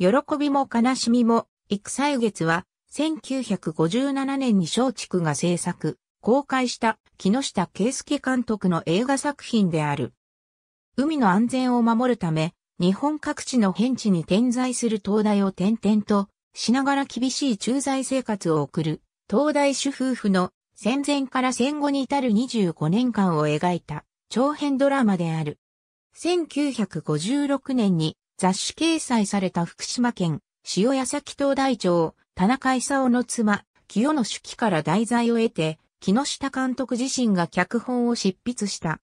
喜びも悲しみも、育歳月は、1957年に松竹が制作、公開した木下圭介監督の映画作品である。海の安全を守るため、日本各地の変地に点在する灯台を点々としながら厳しい駐在生活を送る、灯台主夫婦の戦前から戦後に至る25年間を描いた長編ドラマである。1956年に雑誌掲載された福島県、塩屋崎東大町、田中勲の妻、清野主記から題材を得て、木下監督自身が脚本を執筆した。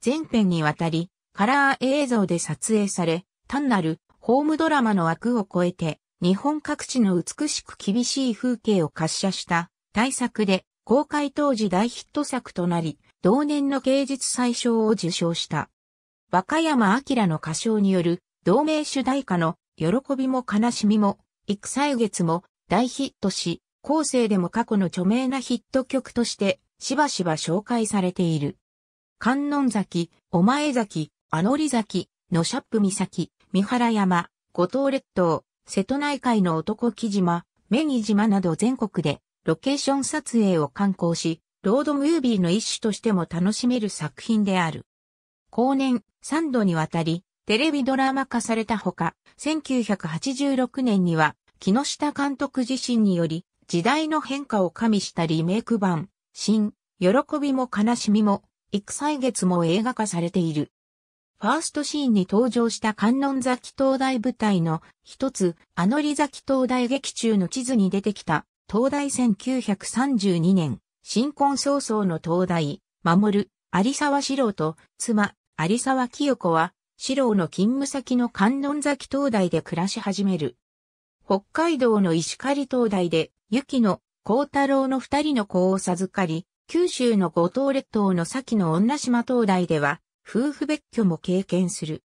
全編にわたり、カラー映像で撮影され、単なるホームドラマの枠を超えて、日本各地の美しく厳しい風景を滑車した大作で、公開当時大ヒット作となり、同年の芸術祭賞を受賞した。和歌山明の歌唱による同名主題歌の喜びも悲しみも、幾歳月も大ヒットし、後世でも過去の著名なヒット曲としてしばしば紹介されている。観音崎、お前崎、あのり崎、のしゃっぷ岬、三原山、五島列島、瀬戸内海の男木島、目に島など全国でロケーション撮影を観光し、ロードムービーの一種としても楽しめる作品である。後年、三度にわたり、テレビドラマ化されたほか、1986年には、木下監督自身により、時代の変化を加味したリメイク版、新、喜びも悲しみも、幾歳月も映画化されている。ファーストシーンに登場した観音崎灯台舞台の一つ、あのり崎灯台劇中の地図に出てきた、灯台1932年、新婚早々の灯台、守る、有沢四郎と、妻、有沢清子は、四郎の勤務先の観音崎灯台で暮らし始める。北海道の石狩灯台で、雪の幸太郎の二人の子を授かり、九州の五島列島の先の女島灯台では、夫婦別居も経験する。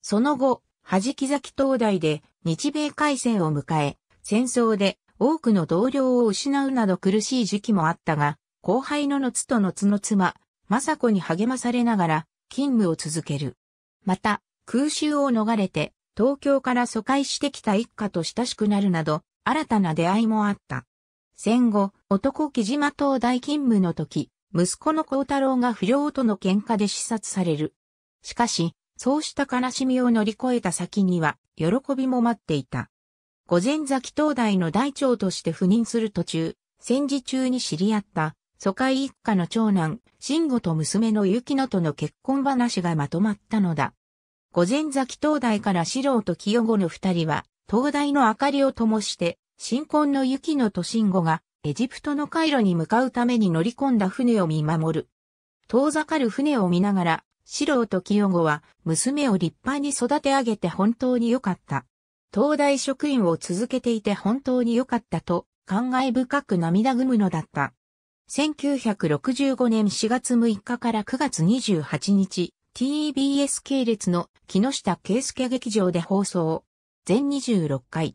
その後、弾き崎灯台で日米開戦を迎え、戦争で多くの同僚を失うなど苦しい時期もあったが、後輩ののつとのつの妻、雅子に励まされながら勤務を続ける。また、空襲を逃れて、東京から疎開してきた一家と親しくなるなど、新たな出会いもあった。戦後、男木島東大勤務の時、息子の幸太郎が不良との喧嘩で視察される。しかし、そうした悲しみを乗り越えた先には、喜びも待っていた。午前崎東大の大長として赴任する途中、戦時中に知り合った疎開一家の長男、慎吾と娘の雪乃との結婚話がまとまったのだ。午前崎東大から四郎と清子の二人は、東大の明かりを灯して、新婚の雪乃と慎吾が、エジプトの回路に向かうために乗り込んだ船を見守る。遠ざかる船を見ながら、四郎と清子は、娘を立派に育て上げて本当に良かった。東大職員を続けていて本当に良かったと、感慨深く涙ぐむのだった。1965年4月6日から9月28日、TBS 系列の木下圭介劇場で放送。全26回。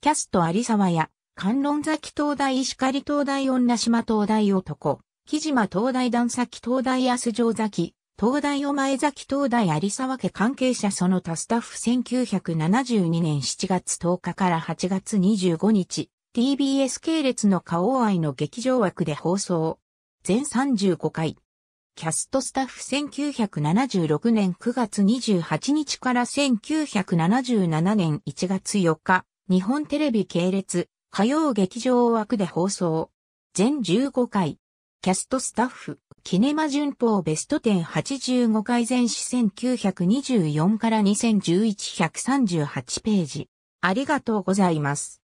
キャスト有沢や、観論崎東大石狩東大女島東大男、木島東大段崎東大安城崎、東大お前崎東大有沢家関係者その他スタッフ1972年7月10日から8月25日、TBS 系列の花王愛の劇場枠で放送。全35回。キャストスタッフ1976年9月28日から1977年1月4日、日本テレビ系列、火曜劇場枠で放送。全15回。キャストスタッフ、キネマ旬報ベスト10 85回前史1924から2011138ページ。ありがとうございます。